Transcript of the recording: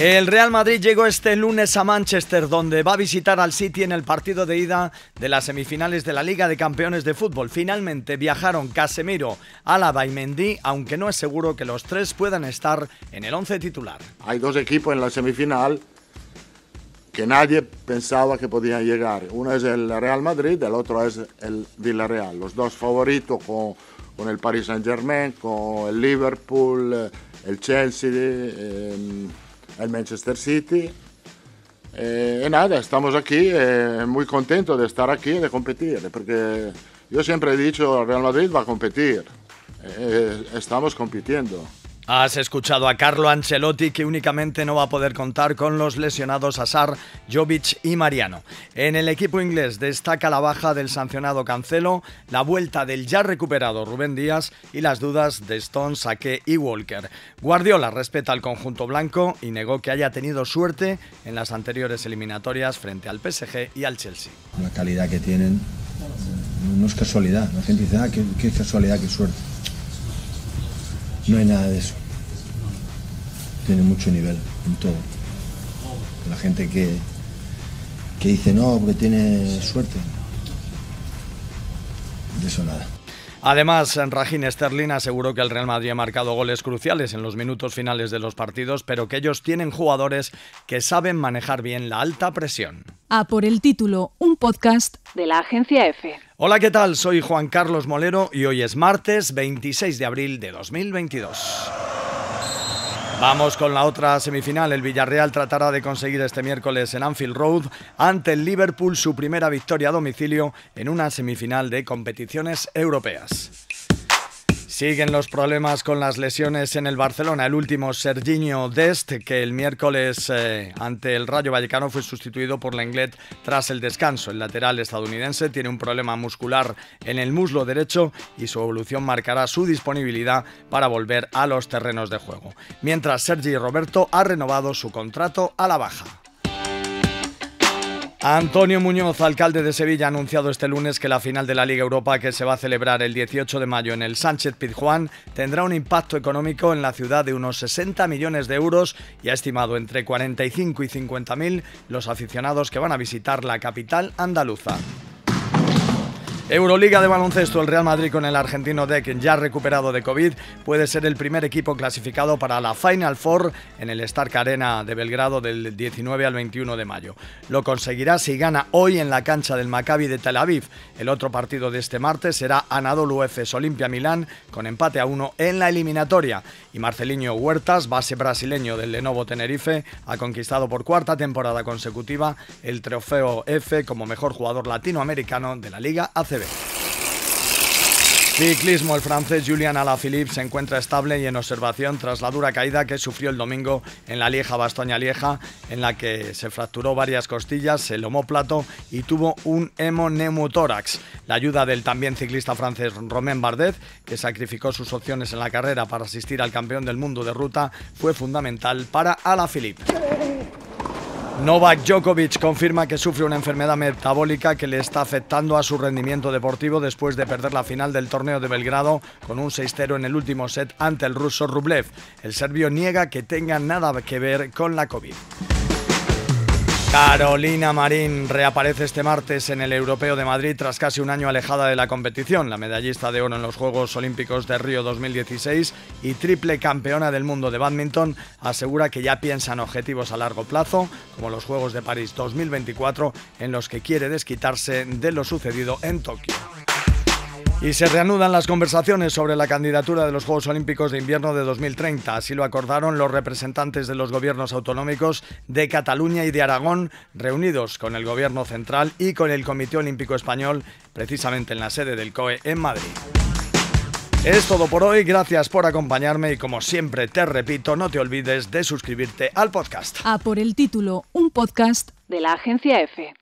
El Real Madrid llegó este lunes a Manchester, donde va a visitar al City en el partido de ida de las semifinales de la Liga de Campeones de Fútbol. Finalmente viajaron Casemiro, Álava y Mendy, aunque no es seguro que los tres puedan estar en el once titular. Hay dos equipos en la semifinal que nadie pensaba que podían llegar. Uno es el Real Madrid, el otro es el Villarreal. Los dos favoritos con, con el Paris Saint-Germain, con el Liverpool, el Chelsea. Eh, al Manchester City. Eh, y nada, estamos aquí, eh, muy contentos de estar aquí de competir, porque yo siempre he dicho, Real Madrid va a competir, eh, estamos compitiendo. Has escuchado a Carlo Ancelotti que únicamente no va a poder contar con los lesionados Asar, Jovic y Mariano. En el equipo inglés destaca la baja del sancionado Cancelo, la vuelta del ya recuperado Rubén Díaz y las dudas de Stone, Saque y Walker. Guardiola respeta al conjunto blanco y negó que haya tenido suerte en las anteriores eliminatorias frente al PSG y al Chelsea. La calidad que tienen no es casualidad. La gente dice, ah, qué, qué casualidad, qué suerte. No hay nada de eso tiene mucho nivel en todo. La gente que, que dice no, porque tiene suerte. De eso nada. Además, Rajin Sterling aseguró que el Real Madrid ha marcado goles cruciales en los minutos finales de los partidos, pero que ellos tienen jugadores que saben manejar bien la alta presión. A por el título, un podcast de la agencia F. Hola, ¿qué tal? Soy Juan Carlos Molero y hoy es martes 26 de abril de 2022. Vamos con la otra semifinal. El Villarreal tratará de conseguir este miércoles en Anfield Road ante el Liverpool su primera victoria a domicilio en una semifinal de competiciones europeas. Siguen los problemas con las lesiones en el Barcelona. El último, Serginho Dest, que el miércoles eh, ante el Rayo Vallecano fue sustituido por Lenglet tras el descanso. El lateral estadounidense tiene un problema muscular en el muslo derecho y su evolución marcará su disponibilidad para volver a los terrenos de juego. Mientras Sergi Roberto ha renovado su contrato a la baja. Antonio Muñoz, alcalde de Sevilla, ha anunciado este lunes que la final de la Liga Europa, que se va a celebrar el 18 de mayo en el Sánchez Pizjuán, tendrá un impacto económico en la ciudad de unos 60 millones de euros y ha estimado entre 45 y 50 mil los aficionados que van a visitar la capital andaluza. Euroliga de baloncesto, el Real Madrid con el argentino Deck ya recuperado de COVID puede ser el primer equipo clasificado para la Final Four en el Stark Arena de Belgrado del 19 al 21 de mayo. Lo conseguirá si gana hoy en la cancha del Maccabi de Tel Aviv. El otro partido de este martes será Anadolu Efes Olimpia Milán con empate a uno en la eliminatoria. Y Marcelinho Huertas, base brasileño del Lenovo Tenerife, ha conquistado por cuarta temporada consecutiva el trofeo F como mejor jugador latinoamericano de la Liga ACB. Ciclismo. El francés Julian Alaphilippe se encuentra estable y en observación tras la dura caída que sufrió el domingo en la Lieja Bastoña Lieja, en la que se fracturó varias costillas, el plato y tuvo un hemoneumotórax. La ayuda del también ciclista francés Romain Bardet, que sacrificó sus opciones en la carrera para asistir al campeón del mundo de ruta, fue fundamental para Alaphilippe. Novak Djokovic confirma que sufre una enfermedad metabólica que le está afectando a su rendimiento deportivo después de perder la final del torneo de Belgrado con un 6-0 en el último set ante el ruso Rublev. El serbio niega que tenga nada que ver con la COVID. Carolina Marín reaparece este martes en el Europeo de Madrid tras casi un año alejada de la competición, la medallista de oro en los Juegos Olímpicos de Río 2016 y triple campeona del mundo de badminton, asegura que ya piensa en objetivos a largo plazo, como los Juegos de París 2024, en los que quiere desquitarse de lo sucedido en Tokio. Y se reanudan las conversaciones sobre la candidatura de los Juegos Olímpicos de Invierno de 2030. Así lo acordaron los representantes de los gobiernos autonómicos de Cataluña y de Aragón, reunidos con el Gobierno Central y con el Comité Olímpico Español, precisamente en la sede del COE en Madrid. Es todo por hoy, gracias por acompañarme y como siempre te repito, no te olvides de suscribirte al podcast. A por el título, un podcast de la agencia EFE.